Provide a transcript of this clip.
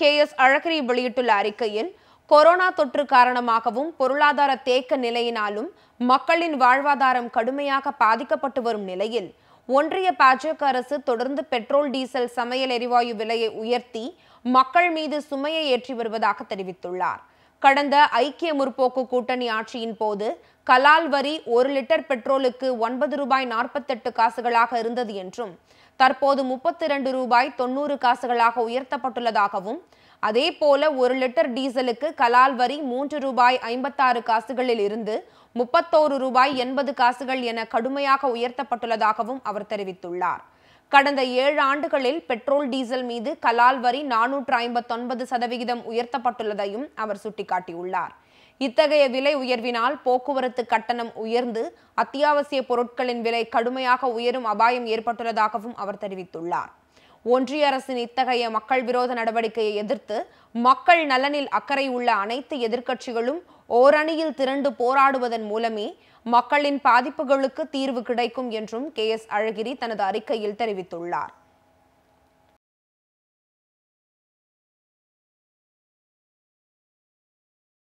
K S அழகிரி வெளியிட்டுள்ள அறிக்கையில் corona தொற்று காரணமாகவும் பொருளாதார தேக்க நிலையினாலும் மக்களின் வாழ்வாதாரம் கடுமையாக பாதிக்கப்பட்டு வரும் நிலையில் ஒன்றிய பாஜக அரசு தொடர்ந்து பெட்ரோல் டீசல் சமையல் எரிவாயு விலையை உயர்த்தி மக்கள் மீது சுமையை ஏற்றி வருவதாக தெரிவித்துள்ளார் கடந்த ஐக்கிய முற்போக்கு கூட்டணி ஆட்சியின் போது கலால் வரி ஒரு லிட்டர் பெட்ரோலுக்கு ஒன்பது ரூபாய் நாற்பத்தெட்டு காசுகளாக இருந்தது என்றும் தற்போது முப்பத்தி இரண்டு ரூபாய் தொன்னூறு காசுகளாக உயர்த்தப்பட்டுள்ளதாகவும் அதே போல ஒரு லிட்டர் டீசலுக்கு கலால் வரி மூன்று ரூபாய் ஐம்பத்தாறு காசுகளில் இருந்து முப்பத்தோரு ரூபாய் எண்பது காசுகள் என கடுமையாக உயர்த்தப்பட்டுள்ளதாகவும் அவர் தெரிவித்துள்ளார் கடந்த ஏழு ஆண்டுகளில் பெட்ரோல் டீசல் மீது கலால் வரி நானூற்று ஐம்பத்தொன்பது சதவிகிதம் உயர்த்தப்பட்டுள்ளதையும் அவர் சுட்டிக்காட்டியுள்ளார் இத்தகைய விலை உயர்வினால் போக்குவரத்து கட்டணம் உயர்ந்து அத்தியாவசிய பொருட்களின் விலை கடுமையாக உயரும் அபாயம் ஏற்பட்டுள்ளதாகவும் அவர் தெரிவித்துள்ளார் ஒன்றிய அரசின் இத்தகைய மக்கள் விரோத நடவடிக்கையை எதிர்த்து மக்கள் நலனில் அக்கறை உள்ள அனைத்து எதிர்க்கட்சிகளும் ஓரணியில் திரண்டு போராடுவதன் மூலமே மக்களின் பாதிப்புகளுக்கு தீர்வு கிடைக்கும் என்றும் கே எஸ் அழகிரி தனது அறிக்கையில் தெரிவித்துள்ளார்